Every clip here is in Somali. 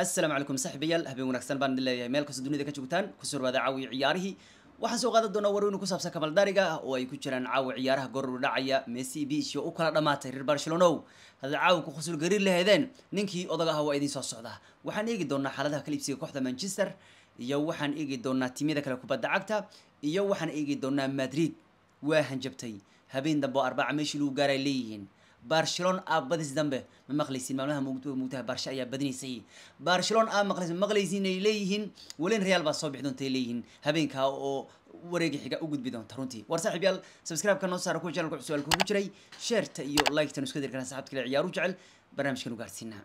asalaamu calaykum saaxiibayaal habeen wanaagsan baan idin leeyahay meel kastoo dunida ka joogtaan kusoo dhawaada caawi ciyaarihii waxaan soo qaadan doonaa warweynu ku saabsan kabaldaariga ah oo ay ku jiraan caawa ciyaaraha gooruu dhacaya messi biisho u kala dhammaatay reer barcelonow haddaad caawinku khusul gariir lahaydeen ninkii odag aha waa idiin soo socdaa waxaan eegi doonaa xaaladaha kalibsiga kooxda manchester iyo waxaan eegi doonaa timyada kale kubadda cagta iyo waxaan eegi doonaa madrid waa hanjabtay habeen dambe oo meeshii lagu gaaray leeyihiin barcelon aa badis dambe ma maqlaysin maalmaha mugdaha barsha ayaa badinaysay barcelon aa maqlaysin ma ay leeyihiin welen real baa soo bixi doonta ay leeyihiin habeenkaa oo wareega xiga u gudbi doonta runtii war saaxiib subscribe-ka noo saara kuwa channelka cusub kugu jiray sheerta iyo like-tan isku saxaabta kale ciyaaru jecel barnaamijkan u gaarsiinaa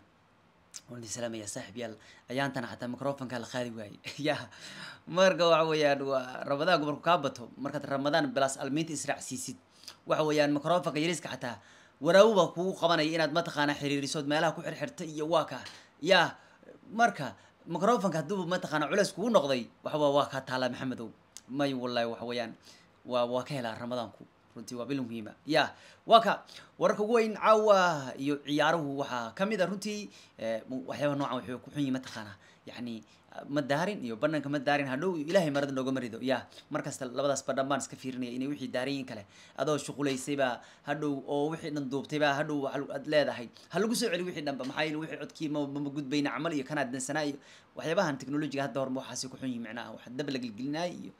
waan idin salaamayaa saaxib xataa microfonka la qaadi waaye ya marka waxa weeyaan waa ramadaanku marku kaa bato markaad ramadaan bilaas almiinta israacsiisid waxa weeyaan microfonka yariiska xataa waraawo baa kugu qabanaya inaad mataqaana xiriirisood meelaha ku xirxirta iyo waa ka ya marka microfonka hadduuba mataqaana culeys kugu noqday waxawaa waa kaa taallaa maxamedow may wallahi waxa weeyaan waa waa ka helaa ramadaanku runtii waa bil muhiima ya waa ka wararka ugu weyn caawa iyo ciyaaruhu waxaa kamid a ah runtii eh, waxyaabaha noocan waxay ku xun yihin mataqaana yani ma daarin iyo bananka ma daarin hadhow ilahay marada nooga marido ya markasta labadaasba dhammaan iska fiirinaya inay wixii daarayin kale adoo shuqulaysayba hadhow oo wixii dhan duubtayba hadhow aad leedahay ha lagu soo celi wixii dhanba maxaa yeele wixii codkii mama gudbayna camal iyo kanaad dansanaa iyo waxyaabahan technologiga hadda horma waxaasi ku xun yihi micnaha wax dab la gelgelinaya iyo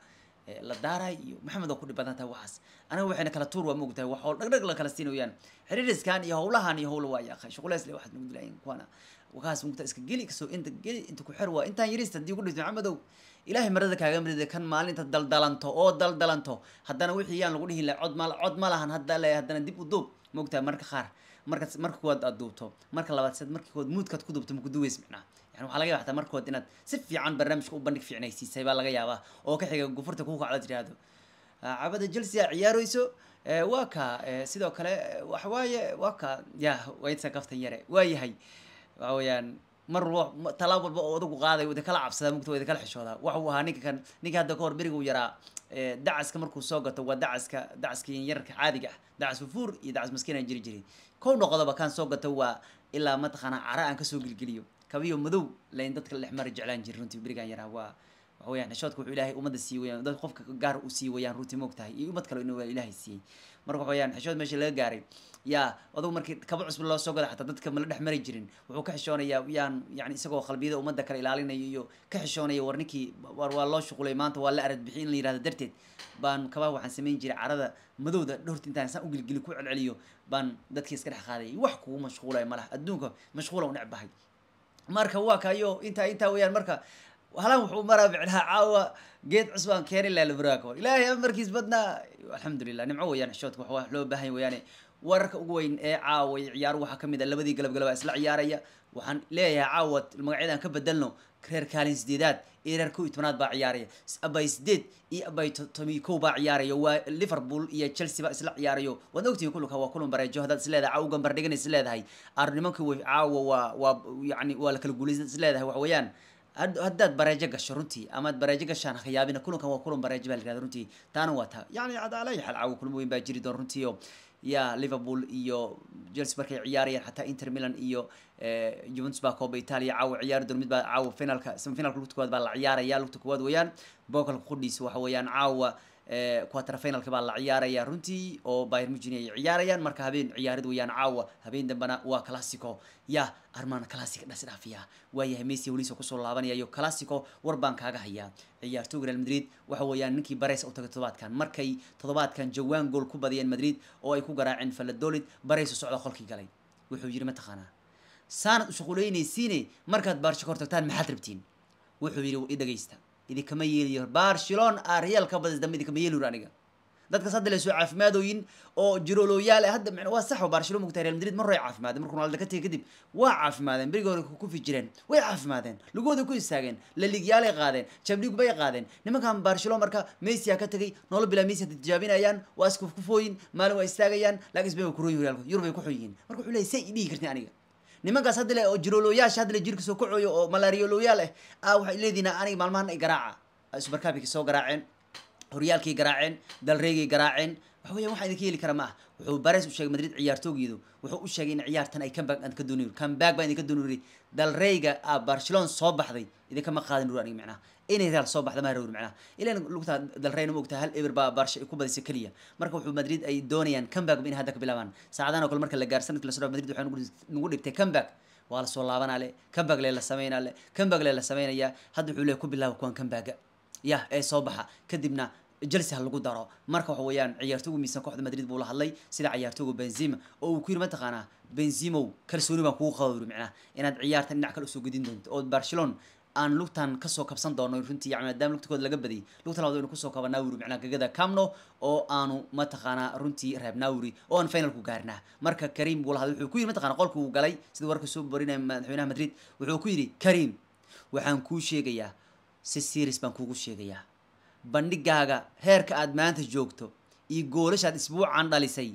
eh, la daaray iyo maxamed waa ku dhib badan tahay waxaas anaga waxayna kala tuur waa ma ogtahay wax hool dhagdhag la kala siinayaan xiriiriskan iyo howlahan iyo howla waa yaaqay shuqulays waxaad nagu kuwana wakaas mugta ilaahay marada kaaga marida kan maalinta daldalanto oo daldalanto haddana wixii yaan lagu dhihi la cod ma cod lahan hadda haddana dib u duub mogtaa marka qaar marka kuwaad aad duubto marka labaad sad marka kood muudkaad ku duubto maku duweys micnaa waxaa laga yaaba xataa marka inaad si fiican barnaamijka u bandhig fiicnaysiisay baa laga yaabaa oo ka xiga gufurta kuu kacda tiraahdo cabada jelsia ciyaarayso waa ka sidoo kale waxawaaye waa ka yah waa inta kaftan yare waayahay waxa weeyaan mar walba talaab walba oo odagu qaaday wada kala cabsadaa mugta wada kala xishoodaa waxuu ahaa ninka kan ninka hadda hor beriguu yaraa dacaska markuu soo gato waa dacaska dacaska yararka caadiga ah dacas fufuur iyo dacas maskiin aan jiri jirin kow noqdaba kaan soo gato waa ilaa mataqaana cara aan kasoo gelgeliyo kabiyo madow lain dadka la dhexmari jeclaan jiri runtii berigaan yaraa waa waxa weyaan xishoodka wuxuu ilaahay ummadda sii weyaan dad qofka gaar u sii weyaan runti moog iyo ummad kale inuu ilaahay siiyey marka waxa weyaan xishood meesha laga gaaray yaa adugu markii kaba cusub loo soo gada xataa dadka mala dhex mari jirin wuxuu ka xishoonayaa yaan yani isagoo qalbiyada ummadda kale ilaalinaya iyo ka xishoonaya war ninkii waa loo shuqulay maanta waa la arad in la yirahdo darteed baan kabaa waxaan samayn jiray carada madowda dhowrta intaan saan u gelgeli ku celceliyo baan dadkii iska dhex qaaday wax kugu mashquulaya malaha adduunka mashquula u necbahay marka waa kayo intaa intaa weyaan marka halan wuxuu maraa micnaha caawa geed cusbaan keeni laha labaraako ilaahay amarkiis badnaa alxamdulilah nimco weyaan xishoodka wax loo baahan weyaan wararka ugu weyn ee caawa ciyaar waxaa kamid a ah labadii galabgalabaa isla ciyaaraya waxaan leeyahay caawa magacyadaan ka bedelno reer kaalin sideedaad iyo reer kow iyo tobnaad baa ciyaaraya abay sideed iyo abay tomi kow baa ciyaaraya waa liverpool iyo chelsea baa isla ciyaarayo waad ogtihi kulunka waa kulan bareejo haddaad isleedahay caawa gambar dhigan isleedahay caawa waa waa yani waa la kala guulaysan isleedahay wax weeyaan haddaad bareejo gasho runtii amaad bareejo gashaan khiyaabina kulankan waa kulan bareejo baa la runtii taana waa taa yani cadaalaha xal caawa kulmo weyn baa jiri doon runtiio oo ya liverpool iyo chelsea markay ciyaarayaan xataa inter milan iyo eh, juventus baa kooba italia caawa ciyaari doon mid baa caawa finalka semifinalka lugta koowaad baa la ciyaaraya lugta koowaad weyaan bokalka qudhiisa waxa weeyaan caawa quaterfinalka baa la ciyaaraya runtii oo bayr mujin ay ciyaarayaan marka habeen ciyaarid weyaan caawa habeen dambana waa classico ya armaan classic dhasi waayahay messi weliso kusoo laabanayayo classico war baan kaaga hayaa ciyaartooga real madrid waxa weeyaan ninkii bares u tagay todobaadkan markay todobaadkan jawaan gool ku badiyeen madrid oo ay ku garaaceen faladolid bares socda qolkii galay wuxuu yidhi mataqaanaa saanad u markaad baarshakor tagtaan maxaad rabtiin wuxuu yidhi dhegaysta idinkama yeeliyo barcelon aa ah, real ka badis dambe idinkama yeeli aniga dadkas hadda lasoo caafimaadooyin oo jirolooyaal ah. hadda m waa sax barcelona mugtahay real madrid marro ay caafimaadeen ronaldo ka tegey kadib waa caafimaadeen berigii hore ku fijireen way caafimaadeen lugahooda ku istaageen laligyaalay qaadeen jabdhig bay qaadeen nimankan barcelon marka mesia ka tegay nolo bilaa messi hadda tijaabinayaan waa iskufkufooyin maalin waa istaagayaan laakiin sbay waa kuroyin horyaalku yurub ku xun yihiin marka wuxuu leeyay say idhihi kartin aniga nimankaas haddale oo jiroolooyaasha haddale jirka soo kacooyo oo malaariyolooyaal ah eh, ah waxay leedihin aniga maalmahan ay garaaca ismarkaabika soo garaaceen horyaalkay garaaceen dalreegay garaaceen waxa weya waxaa idinka heli kara ma ah wuxuu bares u sheegay madrid ciyaartoogeedu wuxuu u sheegay in ciyaartan ay comeback aan ka doonir comeback baan idinka dooniri dalreyga ah barcelona soo baxday idinkama qaadin ru anig macnaha inay real soo baxda maharowri macnaha ilan lugtaa dalreyna moogtaa hal eber baa baarsha ku badisay keliya marka wuxuu madrid ay doonayaan comeback in hadda ka bilaabaan saacadahan oo kale marka la gaar sanadka la soo dhaaf madrid waxaa nagu dhibtay comeback waa la soo laabanaa le comeback lee la sameynaa le comeback lee la sameynaya hadda wuxuu leeyahay ku bilaaba kuwan comebacka yah ee soo baxa kadibna jelse ha lagu daro marka waxa weeyaan ciyaartooygu miisan kooxda madrid buu la hadlay sida ciyaartooyga benzima oo uu ku yiri mataqaanaa benzimow kalsooni baan kugu qaba macnaha inaad ciyaartan dhinac kale usoo gedin doonto oo barcelona aan lugtan kasoo kabsan doono runtii yani maadaama lugta laga badiyay lugta labaad waynu kusoo kaba naawri macnaha gagada kamno oo aanu mataqaanaa runtii reeb naawri oo aan finalku gaarnaa marka kariim buu lahaday wuxuu ku yidhi mataqana qolka uu galay sida warka soo borinaya madaxweynaha madrid wuxuu ku yiri kariim waxaan kuu sheegayaa si series baan kuugu sheegayaa bandhigaaga reerka aad maanta joogto iyo goolashaad isbuucan dhalisay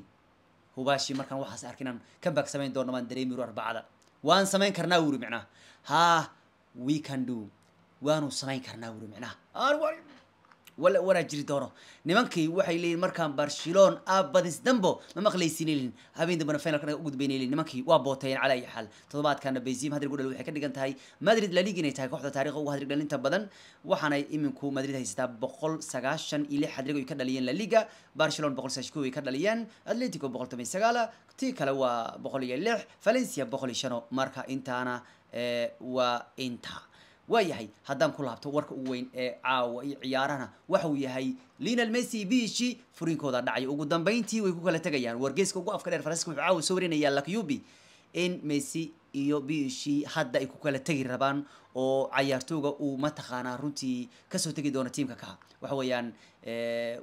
hubaashi markaan waxaas ark inaan comeback samayn doono baan dareemi arbacada waan samayn karnaa wuri micnaha haa we waanu samayn karnaa wuri micnaha wala jiri doono nimankii waxay leeyihin markaan barcelon abadis dambo ma maqlaysin elin habeen dambana final kana ugudbayn nimankii waa booteeyeen calaa iyo xaal toddobaadkana benzim hadrig u waxay ka dhigan tahay madrid la liga inay tahay kooxda taariikha ugu hadrig dhalinta badan waxaanay iminku madrid haysataa boqol sagaashan iyo lix hadrig ay ka dhaliyeen la liga barcelon boqol sagaashan kow ay ka dhaliyeen atletico boqol toban iyo sagaala tii kale waa boqol iyo lix valencia boqol iyo shano marka intaana waa inta waayahay haddaan ku laabto warka ugu weyn ee caawa iyo ciyaarahana waxauu yahay linal messi bishi furinkooda dhacay ugu dambeyntii way ku kala tegayaan wargeeska ugu afka dheer faransiska wuxuu caawa soo warinayaa lakyubi in messi iyo bishi hadda ay ku kala tegi rabaan oo cayaartooga uu mataqaanaa runtii kasoo tegi doono tiimka kaha waxa weeyaan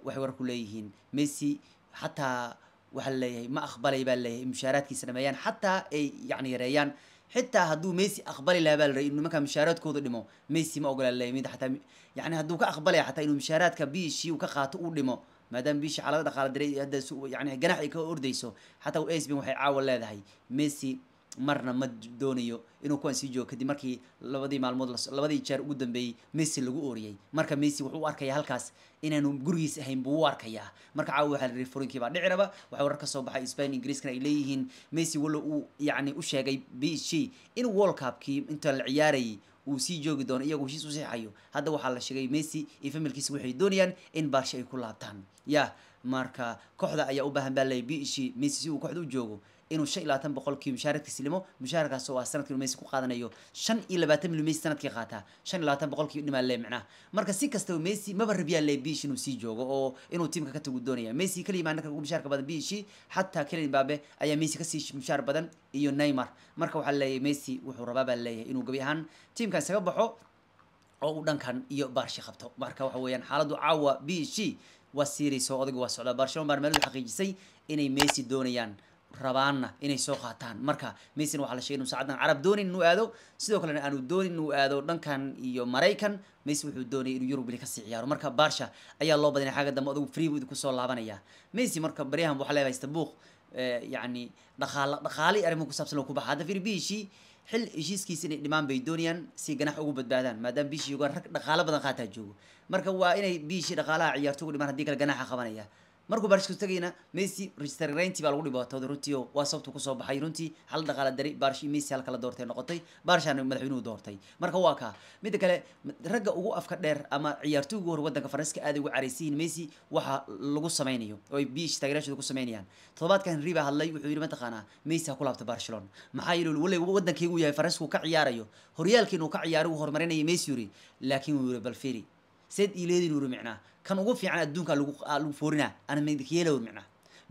waxay warku leeyihiin messi xataa waxaa laleeyahay ma aqbalay baa laleeyahay in mushaaraadkiisa dhameeyaan xataa ay yani yareeyaan xitaa hadduu messi aqbali laha baa la rayay inuu markaa mushaaraadkooda dhimo messi ma ogola la mida ataa yani hadduu ka aqbalaya xataa inuu mushaaraadka biishii uu ka qaato uu dhimo maadaama biishii xaalada dhaqaala diray hadda yani ganax ay ka ordayso xataa u asbin waxay caawa leedahay messi marna ma doonayo inuu kuwan sii joogo kadib markii labadii maalmood labadii jeer ugu dambeeyey messi lagu ooriyey marka messi wuxuu u arkaya halkaas inaanu gurigiis ahayn buu u arkayaa marka caawa waxaa layihi furinkii baa dhiciraba waxaa warar kasoo baxay spain ingiriiskana ay leeyihiin messi walow uu yacni u sheegay b g in world cupkii inta la ciyaarayay uu sii joogi doono iyagoo heshiis u seexayo hadda waxaa la sheegay messi iyo familkiisa waxay doonayaan in baarsha ay ku laabtaan yah marka kooxda ayaa u baahan baa leeyay b g messi si uu kooxda u joogo inuu shan iyo labaatan boqolkiiba mushaararkiisi limo mushaararkaas waa ah sanadkii lumaysi ku qaadanayo shan iyo labaatan lumaysi sanadkii qaataa shan iyo labaatan boqolkii dhimaa lee micnaha marka si kastaba messi maba rabiyaa lee biish inuu sii joogo oo inuu tiimka ka tagu doonaya messi kaliya maanaka ugu mushaarka badan biishi xataa kelin mbabe ayaa messi kasii mushaar badan iyo neymar marka waxaa leeyahay messi wuxuu rabaa baa leeyahay inuu gabi ahaan tiimkan isaga baxo oo uu dhankan iyo baarshi qabto marka waxa weeyaan xaaladdu caawa biishi waa siirayso odaygu waa socdaa barcelona baan meel xaqiijisay inay messi doonayaan rabaanna inay soo qaataan marka mason waxaa la shegay inu saacadan carab doonin inuu aado sidoo kalena aanu doonin inuu aado dhankan iyo maraykan mason wuxuu doonayay inuu yurub weli kasii ciyaaro marka barsha ayaa loo badinaya xagga dambe adugu free buu kusoo laabanaya mason marka baryahan waxaa leedahay stabuuq eh, yacni dhaqaala dhaqaali arrimo kusaabsan loo ku baxa hadda fir bishii xil heshiiskiisa inay dhimaan bay doonayaan si ganax ugu badbaadaan maadaama bishii uga rag dhaqaalo badan qaataa joogo marka waa inay bishii dhaqaalaha ciyaarto ugu dhimaan haddii kale ganaxa qabanaya markuu baarisku tagayna messi registergareyntii baa lagu dhibaatooday runtii oo waa sababtu kusoo baxay runtii hal dhaqaala dari baarish iyo messi halkala doortay noqotay baarishaana madaxweynuhu doortay marka waa kaa midda kale ragga ugu afka dheer ama ciyaartoy ugu hore wadanka faranska aad ugu caraysiyiin messi waxa lagu sameynayo oo ay biish ku sameynayaan toddobaadkan riba hadlay wuxuu yidhi mataqaanaa messi ha ku laabta barcelona maxaa yeele wallay wadankaygu yahay faranska ka ciyaarayo horyaalkiin uu ka ciyaaray uu horumarinayo messi yuri laakiin wuu yiri balfiri sad ileedin wur micnaa kan ugu fiican adduunka lagu ah, foorinaa ana midinka yeela wur micnaa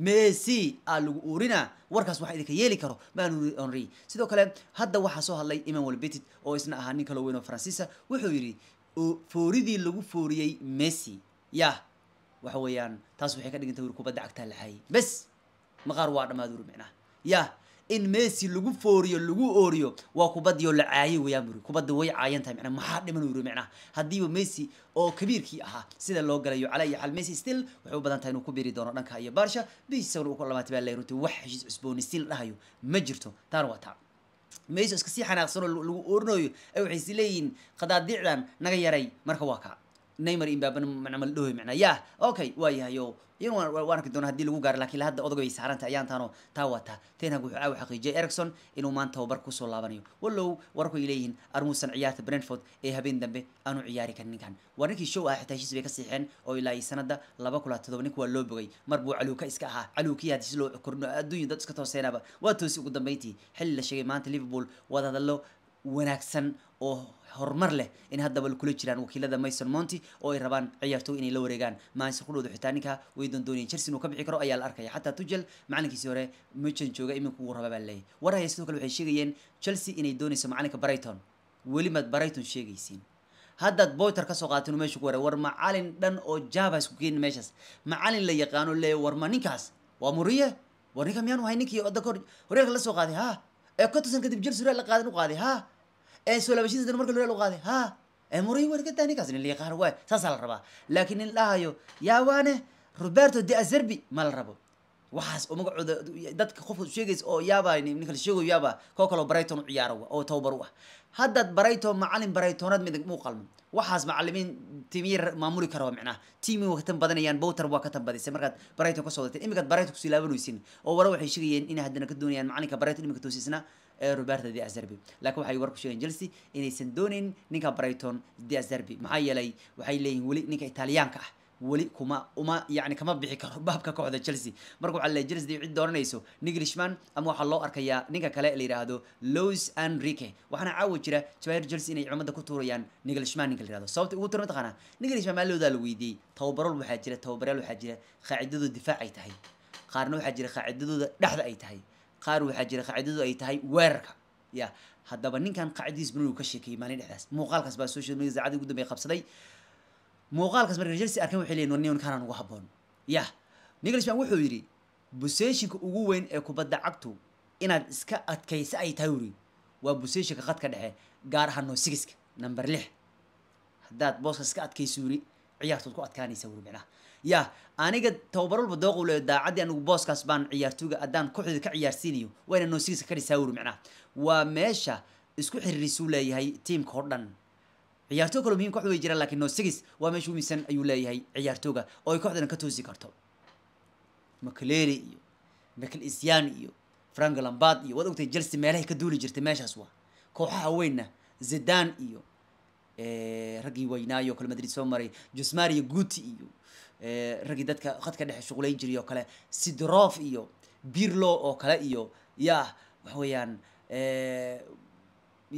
messi aa ah, lagu uurina warkaas waxa idinka yeeli karo maanuri henri sidoo kale hadda waxaa soo hadlay emmanuel betit oo isna ahaa nin kaloo weynoo faransiisa wuxuu yidhi fooridii lagu fooriyey messi yah waxa weeyaan taas waxay ka dhigantay wur kubadda cagtaa lahay bes maqaar waa dhammaad wur micnaa yah in messi lagu fooriyo lagu ooriyo waa kubadiio la caayo weyaan kubada way caayantahay tahay maxaa dhiman uri micnaha haddiiba messi oo kabiirkii ahaa sida loo galayo cala iyo xal messi still waxay u badan tahay inuu ku biiri doono dhanka iyo baarsha bisawna uu ku dhamaatay baa lay runtii wax heshiis cusbooni still dhahayo ma jirto taana waa taa messi iska sii xanaaqsanoo lagu oorinayo ay waxay is leeyihiin qadaadiicdan naga yaray marka waa kaa neymar imbaabana macnamal dhowe macnaa yah okay waa yahayo yan waan arki doona haddii lagu gaaro laakiin hadda odoga way saaranta ayaan taanoo taa wataa tenhag wuxuu caawa xaqiijiyay ericson inuu maanta tababar kusoo laabanayo wallow warku ay leeyihiin armuusan ciyaarta brentford ee habeen dambe aanu ciyaari karin ninkan waa ninkii show ah xitaa heshiis bay ka siixeen oo ilaa iyo sanada laba kula todoba ninka waa loo bogay mar buu caluuka iska ahaa caluukiya heshiis loo kordhino adduunya dad iska tooseenaba waa toosi ugu dambeyntii xilli la sheegay maanta liverpool wadahadallo wanaagsan oo horumar leh in haddaba kula jiraan wakiilada mason monti oo ay rabaan ciyaartoy inay la wareegaan maalinsa ku dhowda way doondoonayeen chelsea inuu ka bixi karo ayaa la arkaya xataa tugel macalinkiisii hore mujan jooga iminka uu raba baa leeyahy war haya sidoo kale waxay sheegayeen chelsea inay doonayso macalinka brighton weli maad brighton sheegaysiin haddaad boyter kasoo qaatin meesha ku waray war macalin dhan oo jaba isku keeni meeshaas macalin la yaqaano le warma ninkaas waa muriye war ninka miyaanu hay ninkii oda horyaalka la soo qaaday ha ee cotosan kadib jelsea la qaadan u qaaday ha soo laabashadiisa dana marka lora lagu qaaday ha emory werka tanikaas nin liiqaar waay saasaa la rabaa laakiin nin dhahayo yaawaane roberto de azerbi ma la rabo waxaas oo magacooda dadka qofka sheegaysa oo yaaba ninka la sheegayo yaaba koo kaleo brighton u ciyaara wa oo tababar u ah haddaad brighton macalin brightonaad mid muu qalmo waxaas macalimiin tiimiyar maamuli kara waa micnaha tiimi waa ka badanayaan bowter waa ka badisay markaad brighton ka soo dateen iminkaad kusii laabanaysin oo wala waxay sheegayeen inay haddana ka doonayaan macalinka brighton iminka toosisna ee Roberto Dias Zerbi laakiin waxay warku sheegeen Chelsea inaysan doonin ninka Brighton Dias Zerbi maxaa yeelay waxay leeyihiin weli ninka Talyaanka ah weli kuma uma yani kama bixi karo baabka kooxda Chelsea marka waxa la Chelsea cid dooranayso Nigelsmann ama waxa loo arkayaa ninka kale la yiraahdo Luis Enrique waxana caawa jira jawaair Chelsea inay cimada ku tuurayaan Nigelsmann ninka la yiraahdo sababta ugu taran taqana Nigelsmann ma looda la weydiiyay tababaral waxa jira tababaral waxa jira qaacidadu difaac ay tahay qaarna waxa jira qaacidadooda dhexda ay tahay qaar waxaa jira qaacidadu ay tahay weerarka ya haddaba ninkan qaacidiis binu ka sheekeeyey maalin dhexdaas muuqaalkaas baa social media saacadii ugu dambeey qabsaday muuqaalkaas marka chelsea arkan waxay leeyihin nion kanan ugu habboon ya nicolsman wuxuu yidhi buseshinka ugu weyn ee kubadda cagtu inaad iska adkaysa ay tahay wuri waa buseeshinka qadka dhexe gaar ahaan noosigiska number lix haddaad booska iska adkayso wuri ciyaartood ku adkaanaysa wuri micnaha ya aniga walba dooq dooqowle daacadii anigu booskaas baan ciyaartooga adaan kooxdooda ka ciyaarsiinayo wayna noosigiisa ka dhisaa wuri waa meesha isku xiriirisuu leeyahay tiimka oo dhan ciyaartooy kaloo muhiim kooxda way jiraan laakiin noosigiis waa meesha umiisan ayuu leeyahay ciyaartooga oo ay kooxdan ka toosi karto macleri iyo michael isyan iyo frank lambad iyo waad ogtay chelsea meelahay ka duuli jirtay meeshaas waa kooxaha weynna zidan iyo eh, raggii waynaayo kale madrid soo maray josmari iyo guti iyo raggii dadka khadka dhexe shuqulayn jiray oo kale sidroof iyo birlow oo kale iyo yah waxa weeyaan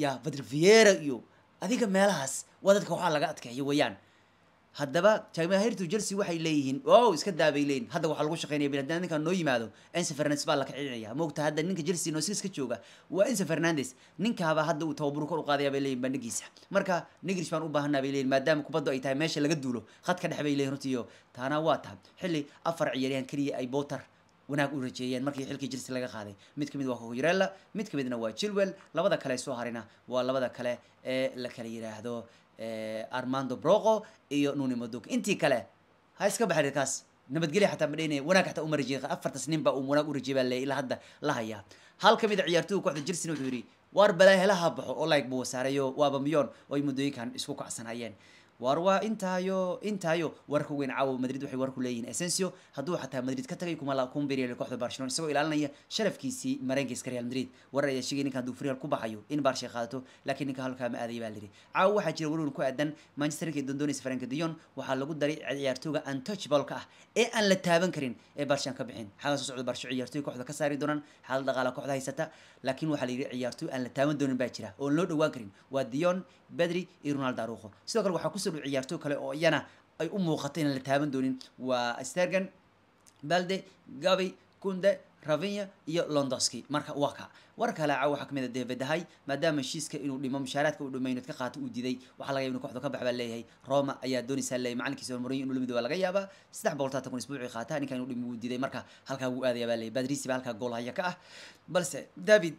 yah badriviera iyo adiga meelahaas waa dadka waxaa laga adkeeyo weeyaan haddaba jamaahirtu jelse waxay leeyihiin wow iska daabay leeyihin hadda waxaa lagu shaqeynaya binadan ninkaa noo yimaado ense fernandes baa laka cicinaya moogta hadda ninka jelse noosiska jooga waa ense fernandes ninkaaba hadda uu tababaru kor u qaadaya bay leeyihin bandhigiisa marka nigrish baan u baahanaa bay leeyihin maadaama kubaddu ay tahay meesha laga duulo khadka dhex bay leeyihin hortiyo taana waa tahay xilli afar ciyaaryahan keliya ay booter wanaag u rajeeyeen markii xilkii jelse laga qaaday mid kamid waa coyurella mid kamidna waa jilwell labada kale soo harina waa labada kale ee la kala yiraahdo Eh, armando broqo iyo nuni madug intii kale ha iska baxri kaas nabadgelya xataa ma dheyna wanaag xataa uma rajeey afartas nin baa uu wanaag u rajeey baa le ilaa hadda la hayaa hal ka mid a ah ciyaartoyga kooxda jelsin wuxuu yidhi waar balaahelaha baxo oo like buu wasaareeyo waaba miyoon oo ay muddooyinkan isku kacsanayeen war waa intaayo intaayo wararka weyn caawa madrid waxay warku leeyihiin esencio hadduu xataa madrid ka tagay kuma kumbiryeelay kooxda barcelona isagoo ilaalinaya sharafkiisii mareenkiiska real madrid warar ayaa sheegay ninkan hadduu real ku baxayo in barshay qaadato laakiin ninka halkaa ma aadaya baa lidhi caawa waxaa jira warwar ku aadan manchester united dondonis frank dion waxaa lagu daray ciyaartooga untouchable ah ee aan la taaban karin ee barsha aan ka bixin xaaga soo socda barsho ciyaartooy kooxda ka saari doonaan xaalad dhaqaala kooxda haysata laakiin waxaa la yidhi ciyaartooy aan la taaban doonin baa jira oon loo dhawaan karin waa dion bedri iyo ronaldo aruqo sidoo kale waxaa kusoo dhow ciyaartoo kale oo iyana ay u muuqato inaan la taaban doonin waa stergan balde gabi kunde ravinya iyo londoski marka waa ka war kalaaca ah waxaa kamid a ah maadaama heshiiska inuu dhimo mushaaraadka uu dhimay inad ka qaato uu diiday waxaa laga yaba inu koxdu ka bax baa leeyahay roma ayaa doonaysaa leeyahy macalinkiisa hormariyo inuu la waa laga yaabaa saddex boqol tartan kun isbuucii qaataa ninka inuu dhimo wuu diiday marka halkaa wuu aadayaa baa leeyahy badrisi baa halkaa gool haya ka ah balse david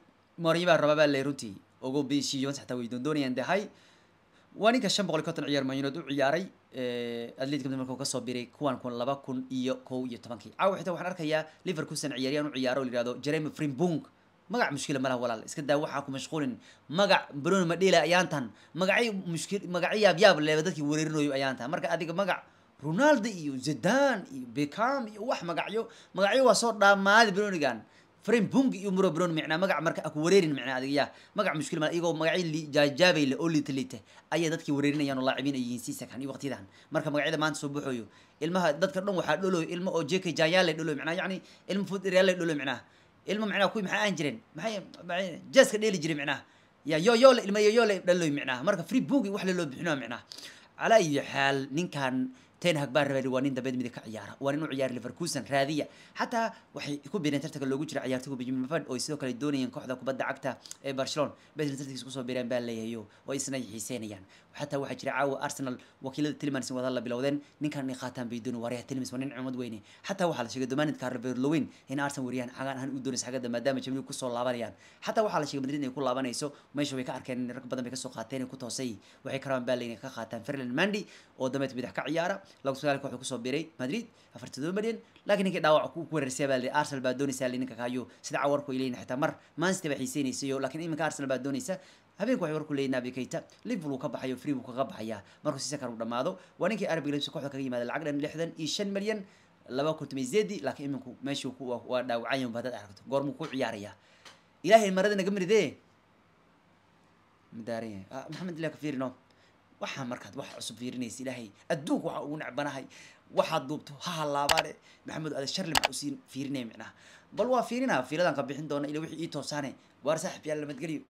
moriyo baa rabaa baa leeyahy runtii ugu besiyon xataa way doondoonayaan dahay waa ninka shan boqol konton ciyaar manyunood u ciyaaray eh, atletic markuu kasoo biray kuwan kun laba kun iyo kow iyo tobankii caawa xitaa waxaan arkayaa liverkusen ciyaaryahan u ciyaaro o layihahdo jeremy frimbung magac mushkila malaha walaal iska daa waxaa ku mashquulin magac broni madhila ayaantan magacay mushkil magacyo yaabyaab leeba dadkii wereerinayo ayaantan marka adiga magac ronaldo iyo zedan iyo becam iyo wax magacyo magacyo waa soo dhaamaada bronigan frin bungi iyo muro bron micnaa magac marka aku wareerin micnaa adigyaa magac mushkil mal iyagoo magacyo jaajaabay le oo liita liita ayay dadkii wareerinayaan oo laacibiin ay yihiin sii iyo waqtiyadan marka magacyada maanta soo baxooyo ilmaha dadka dhan waxaa dholoy ilma oo jk jayaan lay dholoy micnaa yacni ilmo fuudrayaan lay dholoy micnaa ilmo micnaa kuwii maxaa aan jiren maxay jaaska dheeli jiray micnaa ya yo ilma yo yoole micnaa marka free bungi wax laloo bixinaa micnaa calaa iyo xaal ninkan تين هاك بار ربي وانين دبد ميدك عيارة وانين عيار ليفركوزن رادية حتى وحي يكون بين ترتك لو جرى عيارته بجيم مفاد او سيدو كلا دونين كوخدا كبدا عقتا برشلون بين ترتك كوسو بيران بان ليهيو ويسنا يحيسينيان وحتى waxaa jira caawa arsenal wakiilada tilmans wada la bilowdeen ninkanay qaataan bay doon wareeha tilmans waa nin cumad weyne xataa waxaa la sheegay domanidka reber lowin in arsenal wariyaan cagaan ahaan u doonaysa xagada maadaama jamil kusoo laabanayaan xataa waxaa la sheegay madrid inay ku laabanayso meesha way ka arkeen rag badan bay kasoo qaateen ku toosay waxay karaan baa laynay ka qaataan ferland mandi oo dameed midax ka ciyaara laba kusoo biray madrid afar todoba milyan laakiin ninkii dhaawac ku weerarsiya baa lidhi arsenal baa doonaysaa li ninka kaayo ay leeyihin xitaa mar manchester bay xiiseynaysayo laakiin iminka arsenal baa doonaysa habeenku waxay warku leeyihin nabi liverpool uu ka baxayo free buu kaga baxayaa markuu si sakar dhammaado waa ninkii arabig liverpool kooxda kaga yimaada lacag dhan lixdan iyo shan milyan laba kuntumay zedi laakiin iminku meeshuu waa dhaawacanya ba haddaad aragto goormuu ku ciyaarayaa ilaahay marada naga miride mudaaran ah, maxamed ilaa ka fiiri waxaa markaad wax cusub fiirinaysa ilaahay adduunka waxa ugu necbanahay waxaad duubto ha halaabaane maxamed ada sharli maxa usiin fiirinaya micnaha bal waa fiirinaa fiiladan qabixin doona ila wixii ii toosaane waar saaxib yaa lamadgeliyo